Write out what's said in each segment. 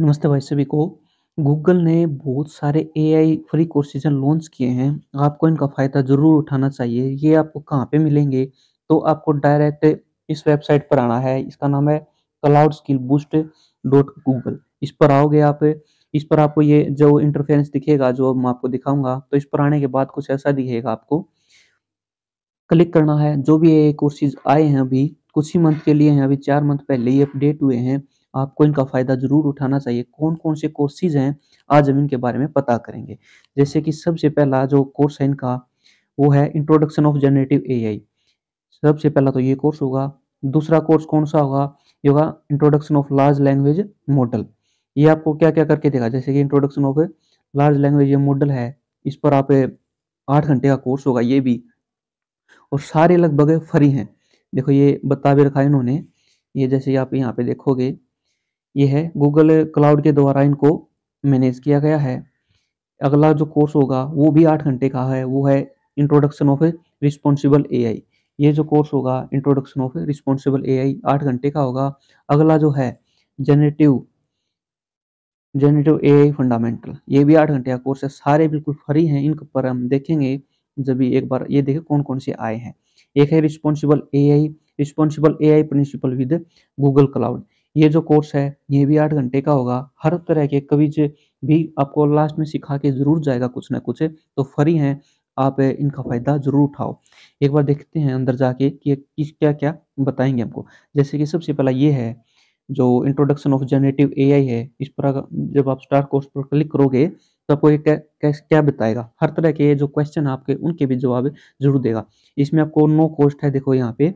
नमस्ते भाई सभी को गूगल ने बहुत सारे आई फ्री कोर्सेज लॉन्च किए हैं आपको इनका फ़ायदा ज़रूर उठाना चाहिए ये आपको कहाँ पे मिलेंगे तो आपको डायरेक्ट इस वेबसाइट पर आना है इसका नाम है cloud skill boost dot Google इस पर आओगे आप इस पर आपको ये जो इंटरफेरेंस दिखेगा जो मैं आपको दिखाऊंगा तो इस पर आने के बाद कुछ ऐसा दिखेगा आपको क्लिक करना है जो भी ये कोर्सेज आए हैं अभी कुछ ही मंथ के लिए हैं अभी चार मंथ पहले ही अपडेट हुए हैं आपको इनका फ़ायदा ज़रूर उठाना चाहिए कौन कौन से कोर्सेज हैं आज हम इनके बारे में पता करेंगे जैसे कि सबसे पहला जो कोर्स है इनका वो है इंट्रोडक्शन ऑफ जनरेटिव ए सबसे पहला तो ये कोर्स होगा दूसरा कोर्स कौन सा होगा ये होगा introduction of large language model ये आपको क्या क्या करके देगा जैसे कि introduction of large language model है इस पर आप आठ घंटे का कोर्स होगा ये भी और सारे लगभग फ्री हैं देखो ये बता भी रखा है इन्होंने ये जैसे आप यहाँ पे देखोगे यह गूगल क्लाउड के द्वारा इनको मैनेज किया गया है अगला जो कोर्स होगा वो भी आठ घंटे का है वो है इंट्रोडक्शन ऑफ रिस्पॉन्सिबल आई ये जो कोर्स होगा introduction of responsible A I आठ घंटे का होगा अगला जो है generative generative A I fundamental ये भी आठ घंटे का कोर्स है सारे बिल्कुल फ्री हैं इन पर हम देखेंगे जब भी एक बार ये देखें कौन कौन से आए हैं एक है responsible A I responsible A I principle with Google cloud ये जो कोर्स है ये भी आठ घंटे का होगा हर तरह के कविज भी आपको लास्ट में सिखा के ज़रूर जाएगा कुछ ना कुछ तो फ्री हैं आप इनका फ़ायदा ज़रूर उठाओ एक बार देखते हैं अंदर जाके कि किस क्या क्या बताएंगे हमको जैसे कि सबसे पहला ये है जो इंट्रोडक्शन ऑफ जनरेटिव ए है इस पर जब आप स्टार्ट कोर्स पर क्लिक करोगे तो आपको ये क्या क्या बताएगा हर तरह के जो क्वेश्चन आपके उनके भी जवाब जरूर देगा इसमें आपको नो कॉस्ट है देखो यहाँ पे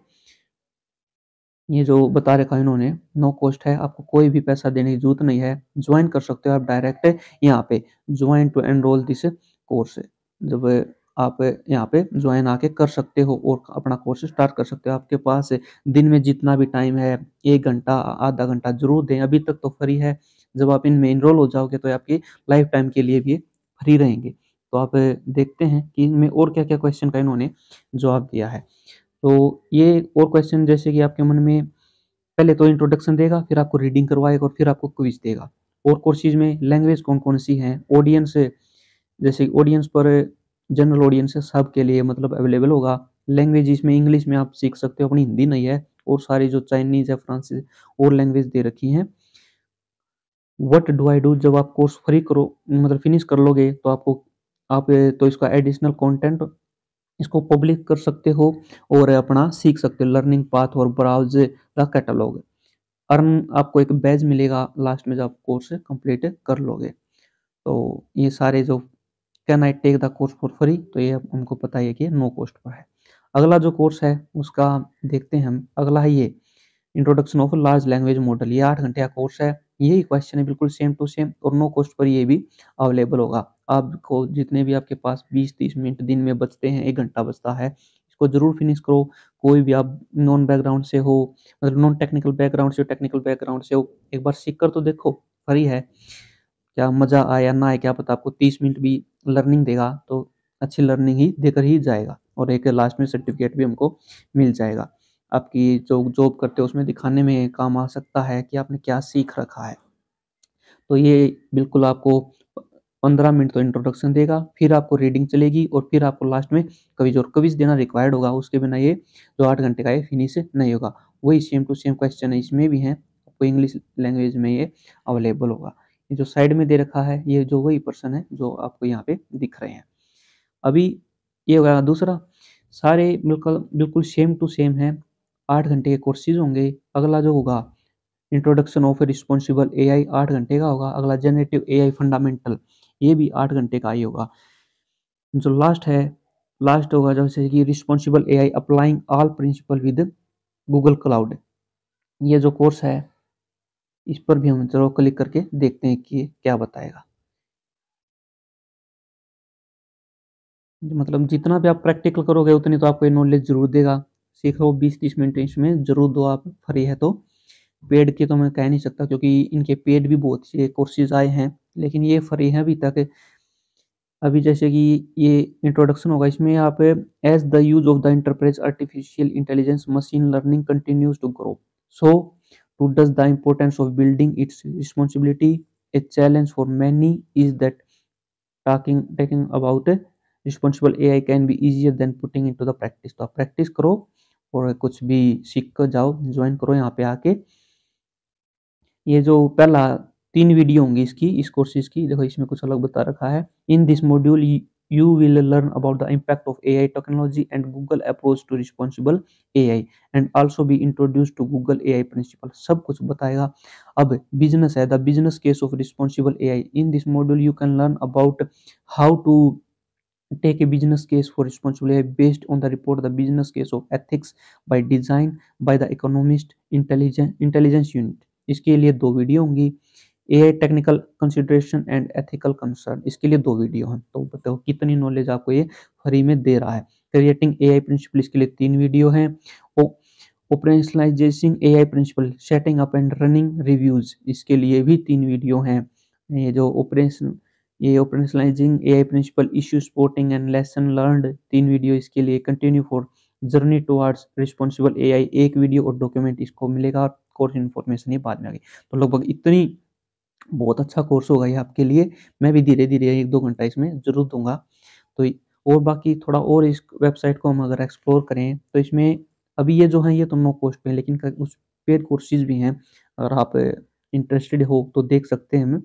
ये जो बता रखा है इन्होंने नो कॉस्ट है आपको कोई भी पैसा देने की जरूरत नहीं है ज्वाइन कर सकते हो आप डायरेक्ट यहाँ पे join to enrol this course जब आप यहाँ पे ज्वाइन आके कर सकते हो और अपना कोर्स स्टार्ट कर सकते हो आपके पास दिन में जितना भी टाइम है एक घंटा आधा घंटा जरूर दें अभी तक तो फ्री है जब आप इनमें इनरोल हो जाओगे तो आपकी लाइफ टाइम के लिए भी फ्री रहेंगे तो आप देखते हैं कि इनमें और क्या क्या क्वेश्चन का इन्होंने जवाब दिया है तो ये और क्वेश्चन जैसे कि आपके मन में पहले तो इंट्रोडक्शन देगा फिर आपको रीडिंग करवाएगा और फिर आपको क्विज देगा और कोर्सेज में लैंग्वेज कौन कौन सी हैं ऑडियंस जैसे ऑडियंस पर जनरल ऑडियंस सब के लिए मतलब अवेलेबल होगा लैंग्वेज इसमें इंग्लिश में आप सीख सकते हो अपनी हिंदी नहीं है और सारी जो चाइनीज है फ्रांसीज और लैंग्वेज दे रखी हैं वट डू आई डू जब आप कोर्स फ्री करो मतलब फिनिश कर लोगे तो आपको आप तो इसका एडिशनल कॉन्टेंट इसको पब्लिक कर सकते हो और अपना सीख सकते हो लर्निंग पाथ और ब्राउज का कैटलॉग अर्न आपको एक बैज मिलेगा लास्ट में जब आप कोर्स कंप्लीट कर लोगे तो ये सारे जो can I take the course for free तो ये हमको पता है कि नो कॉस्ट पर है अगला जो कोर्स है उसका देखते हैं हम अगला है ये introduction of large language model ये आठ घंटे का कोर्स है यही क्वेश्चन है बिल्कुल सेम टू सेम और नो कॉस्ट पर ये भी अवेलेबल होगा आपको जितने भी आपके पास 20-30 मिनट दिन में बचते हैं एक घंटा बचता है इसको जरूर फिनिश करो कोई भी आप नॉन बैकग्राउंड से हो मतलब नॉन टेक्निकल बैकग्राउंड से हो टेक्निकल बैकग्राउंड से हो एक बार सीख कर तो देखो फ्री है क्या मज़ा आया ना आया क्या पता आपको तीस मिनट भी लर्निंग देगा तो अच्छी लर्निंग ही देकर ही जाएगा और एक लास्ट में सर्टिफिकेट भी हमको मिल जाएगा आपकी जो जॉब करते हो उसमें दिखाने में काम आ सकता है कि आपने क्या सीख रखा है तो ये बिल्कुल आपको पंद्रह मिनट तो इंट्रोडक्शन देगा फिर आपको रीडिंग चलेगी और फिर आपको लास्ट में कविज और कविज देना रिक्वायर्ड होगा उसके बिना ये जो आठ घंटे का ये फिनिश नहीं होगा वही सेम टू सेम क्वेश्चन इसमें भी हैं आपको इंग्लिश लैंग्वेज में ये अवेलेबल होगा ये जो साइड में दे रखा है ये जो वही पर्सन है जो आपको यहाँ पे दिख रहे हैं अभी ये होगा दूसरा सारे बिल्कुल बिल्कुल सेम टू सेम है आठ घंटे के कोर्सेज होंगे अगला जो होगा इंट्रोडक्शन ऑफ रिस्पॉन्सिबल आई आठ घंटे का होगा अगला जनरेटिव आई फंडामेंटल ये भी आठ घंटे का ही होगा जो लास्ट है लास्ट होगा जैसे कि responsible AI applying all principle with Google cloud ये जो कोर्स है इस पर भी हम चलो क्लिक करके देखते हैं कि क्या बताएगा मतलब जितना भी आप प्रैक्टिकल करोगे उतनी तो आपको ये नॉलेज जरूर देगा सीखो बीस तीस मिनट इसमें जरूर दो आप फ्री है तो पेड के तो मैं कह नहीं सकता क्योंकि इनके पेड भी बहुत से कोर्सेज आए हैं लेकिन ये फ्री है अभी तक अभी जैसे कि ये इंट्रोडक्शन होगा इसमें आप as the use of the enterprise artificial intelligence machine learning continues to grow so too does the importance of building its responsibility A challenge for many is that talking taking about responsible A I can be easier than putting into the practice तो आप practice करो और कुछ भी सीख कर जाओ join करो यहाँ पे आके ये जो पहला तीन वीडियो होंगी इसकी इस कोर्सेज की देखो इसमें कुछ अलग बता रखा है in this module you will learn about the impact of A I technology and Google approach to responsible A I and also be introduce to Google A I principle सब कुछ बताएगा अब बिजनेस है the business case of responsible A I in this module you can learn about how to take a business case for responsibility based on the report the business case of ethics by design by the economist intelligence intelligence unit इसके लिए दो video होंगी A I technical consideration and ethical concern इसके लिए दो video हैं तो बताओ कितनी नॉलेज आपको ये फ्री में दे रहा है क्रिएटिंग ए आई प्रिंसिपल इसके लिए तीन वीडियो हैं operationalization A I principle setting up and running reviews इसके लिए भी तीन वीडियो हैं ये जो ऑपरेशन ये operationalizing A I principle issue sporting and lesson learned तीन वीडियो इसके लिए continue for journey towards responsible A I एक वीडियो और डॉक्यूमेंट इसको मिलेगा और कोर्स इन्फॉर्मेशन ही बाद में आ गई तो लगभग इतनी बहुत अच्छा कोर्स होगा ये आपके लिए मैं भी धीरे धीरे एक दो घंटा इसमें जरूर दूंगा तो और बाकी थोड़ा और इस वेबसाइट को हम अगर एक्सप्लोर करें तो इसमें अभी ये जो है ये तो नो कॉस्ट पे लेकिन उस पेड कोर्सेज भी हैं अगर आप इंटरेस्टेड हो तो देख सकते हैं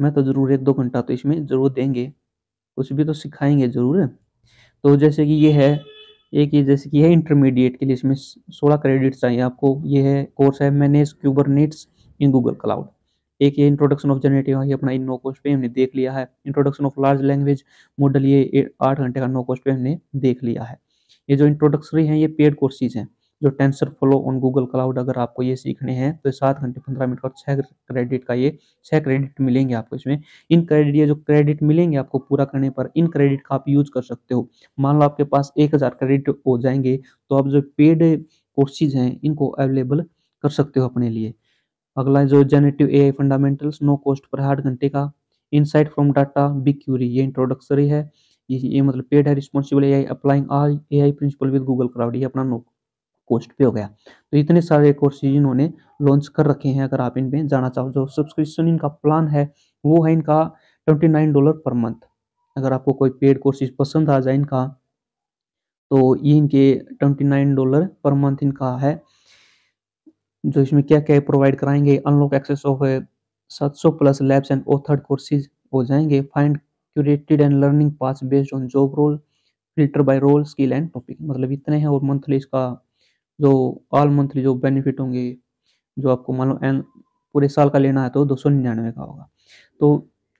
मैं तो ज़रूर एक दो घंटा तो इसमें ज़रूर देंगे कुछ भी तो सिखाएंगे ज़रूर तो जैसे कि ये है एक ये जैसे कि है इंटरमीडिएट के लिए इसमें सोलह क्रेडिट्स चाहिए आपको ये है कोर्स है manage Kubernetes in Google cloud एक ये इंट्रोडक्शन ऑफ जनरेटिव ये अपना इन नो कोर्स पे हमने देख लिया है introduction of large language model ये आठ घंटे का नो कोर्स पे हमने देख लिया है ये जो इंट्रोडक्शन है ये पेड कोर्सेज हैं जो TensorFlow on Google cloud अगर आपको ये सीखने हैं तो सात घंटे पंद्रह मिनट और छः क्रेडिट का ये छः क्रेडिट मिलेंगे आपको इसमें इन क्रेडिट ये जो क्रेडिट मिलेंगे आपको पूरा करने पर इन क्रेडिट का आप यूज कर सकते हो मान लो आपके पास एक हज़ार क्रेडिट हो जाएंगे तो आप जो पेड कोर्सेज हैं इनको अवेलेबल कर सकते हो अपने लिए अगला जो generative A fundamentals no cost पर आठ घंटे का insight from data BigQuery ये इंट्रोडक्सरी है ये, ये मतलब पेड है responsible A I applying R A I principle with Google cloud ये अपना नो कॉस्ट पे हो गया तो इतने सारे कोर्स इन्होंने लॉन्च कर रखे हैं अगर आप इन पर जाना चाहो जो सब्सक्रिप्शन इनका प्लान है वो है इनका twenty nine dollar per month अगर आपको कोई पेड कोर्सेज पसंद आ जाए इनका तो ये इनके twenty nine dollar per month इनका है जो इसमें क्या क्या प्रोवाइड कराएंगे अनलॉक एक्सेस ऑफ सात सौ plus labs and authored courses हो जाएंगे find curated and learning paths based on job role filter by role skill and topic मतलब इतने हैं और मंथली इसका जो ऑल मंथली जो बेनिफिट होंगे जो आपको मान लो एन पूरे साल का लेना है तो दो सौ निन्यानवे का होगा तो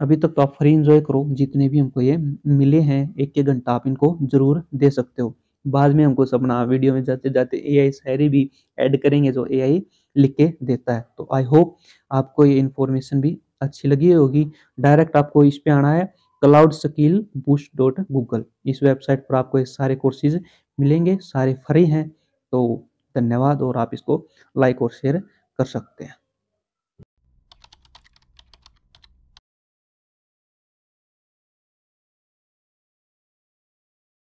अभी तक तो आप फ्री इन्जॉय करो जितने भी हमको ये मिले हैं एक एक घंटा आप इनको ज़रूर दे सकते हो बाद में हमको सपना वीडियो में जाते जाते ए आई शायरी भी ऐड करेंगे जो ए आई लिख के देता है तो आई होप आपको ये इन्फॉर्मेशन भी अच्छी लगी होगी डायरेक्ट आपको इस पर आना है cloud skill boost dot Google इस वेबसाइट पर आपको ये सारे कोर्सेज मिलेंगे सारे फ्री हैं तो धन्यवाद और आप इसको लाइक और शेयर कर सकते हैं